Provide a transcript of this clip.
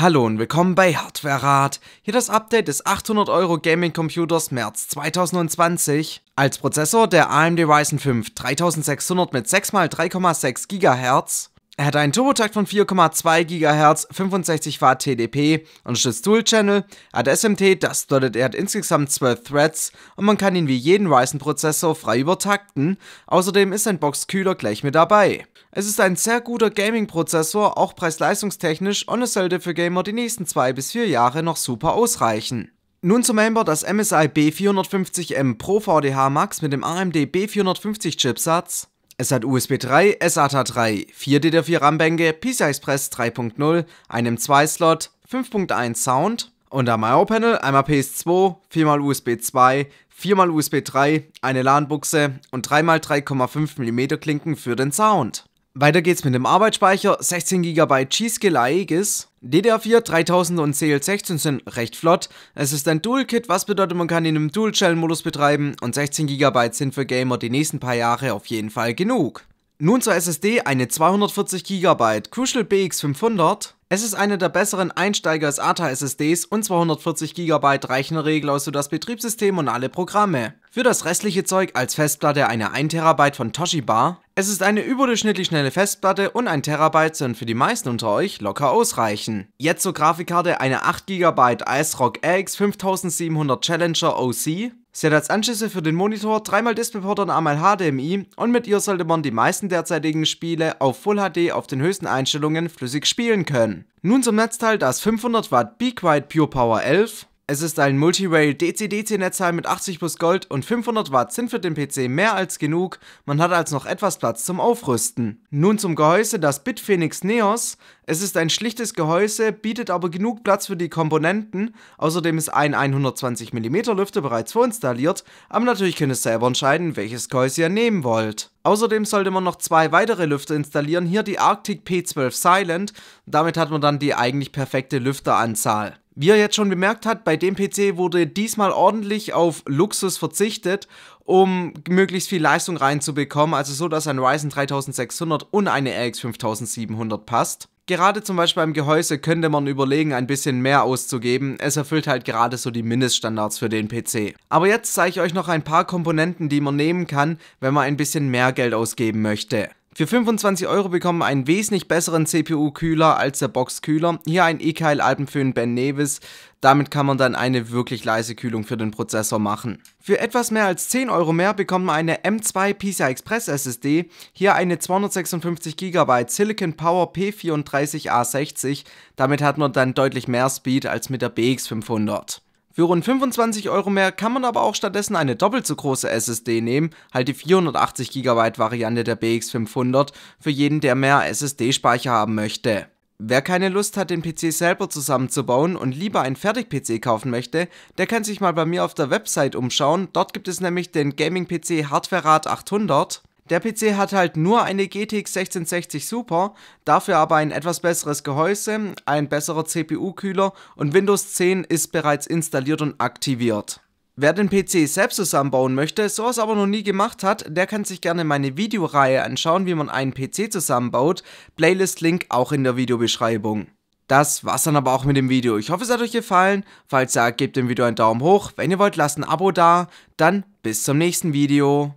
Hallo und willkommen bei Hardware Rat. Hier das Update des 800 Euro Gaming Computers März 2020. Als Prozessor der AMD Ryzen 5 3600 mit 6x3,6 GHz, er hat einen Turbotakt von 4,2 GHz, 65 Watt TDP, unterstützt Dual Channel, hat SMT, das bedeutet er hat insgesamt 12 Threads und man kann ihn wie jeden Ryzen Prozessor frei übertakten, außerdem ist ein Boxkühler gleich mit dabei. Es ist ein sehr guter Gaming Prozessor, auch preis-leistungstechnisch und es sollte für Gamer die nächsten 2 bis 4 Jahre noch super ausreichen. Nun zum Member das MSI B450M Pro VDH Max mit dem AMD B450 Chipsatz. Es hat USB 3, SATA 3, 4 DDR4 RAM-Bänke, PCI Express 3.0, einem 2-Slot, 5.1 Sound und am IO-Panel einmal PS2, 4x USB 2, 4x USB 3, eine LAN-Buchse und 3x3,5 mm Klinken für den Sound. Weiter geht's mit dem Arbeitsspeicher 16 GB G-Skill AEGIS DDR4 3000 und CL16 sind recht flott. Es ist ein Dual-Kit, was bedeutet, man kann ihn im Dual-Shell-Modus betreiben und 16 GB sind für Gamer die nächsten paar Jahre auf jeden Fall genug. Nun zur SSD, eine 240 GB Crucial BX500. Es ist eine der besseren Einsteiger als ATA SSDs und 240 GB reichen Regel aus für das Betriebssystem und alle Programme. Für das restliche Zeug als Festplatte eine 1 TB von Toshiba. Es ist eine überdurchschnittlich schnelle Festplatte und 1 TB sind für die meisten unter euch locker ausreichen. Jetzt zur Grafikkarte eine 8 GB ASRock RX 5700 Challenger OC. Sie hat als Anschlüsse für den Monitor dreimal DisplayPort und einmal HDMI und mit ihr sollte man die meisten derzeitigen Spiele auf Full HD auf den höchsten Einstellungen flüssig spielen können. Nun zum Netzteil das 500 Watt Be Quiet Pure Power 11. Es ist ein Multirail dc DC-DC-Netzteil mit 80 plus Gold und 500 Watt sind für den PC mehr als genug, man hat also noch etwas Platz zum Aufrüsten. Nun zum Gehäuse das Bitphoenix Neos. Es ist ein schlichtes Gehäuse, bietet aber genug Platz für die Komponenten, außerdem ist ein 120mm Lüfter bereits vorinstalliert, aber natürlich könnt ihr selber entscheiden, welches Gehäuse ihr nehmen wollt. Außerdem sollte man noch zwei weitere Lüfter installieren, hier die Arctic P12 Silent, damit hat man dann die eigentlich perfekte Lüfteranzahl. Wie ihr jetzt schon bemerkt habt, bei dem PC wurde diesmal ordentlich auf Luxus verzichtet, um möglichst viel Leistung reinzubekommen, also so, dass ein Ryzen 3600 und eine RX 5700 passt. Gerade zum Beispiel beim Gehäuse könnte man überlegen, ein bisschen mehr auszugeben. Es erfüllt halt gerade so die Mindeststandards für den PC. Aber jetzt zeige ich euch noch ein paar Komponenten, die man nehmen kann, wenn man ein bisschen mehr Geld ausgeben möchte. Für 25 Euro bekommen wir einen wesentlich besseren CPU-Kühler als der Box-Kühler. Hier ein EKL Alpenföhn Ben Nevis. Damit kann man dann eine wirklich leise Kühlung für den Prozessor machen. Für etwas mehr als 10 Euro mehr bekommt man eine M2 PCI Express SSD, hier eine 256 GB Silicon Power P34A60, damit hat man dann deutlich mehr Speed als mit der BX500. Für rund 25 Euro mehr kann man aber auch stattdessen eine doppelt so große SSD nehmen, halt die 480 GB Variante der BX500, für jeden, der mehr SSD-Speicher haben möchte. Wer keine Lust hat, den PC selber zusammenzubauen und lieber einen Fertig-PC kaufen möchte, der kann sich mal bei mir auf der Website umschauen. Dort gibt es nämlich den Gaming-PC Hardware Rat 800 der PC hat halt nur eine GTX 1660 Super, dafür aber ein etwas besseres Gehäuse, ein besserer CPU-Kühler und Windows 10 ist bereits installiert und aktiviert. Wer den PC selbst zusammenbauen möchte, sowas aber noch nie gemacht hat, der kann sich gerne meine Videoreihe anschauen, wie man einen PC zusammenbaut. Playlist-Link auch in der Videobeschreibung. Das war's dann aber auch mit dem Video. Ich hoffe, es hat euch gefallen. Falls ja, gebt dem Video einen Daumen hoch. Wenn ihr wollt, lasst ein Abo da. Dann bis zum nächsten Video.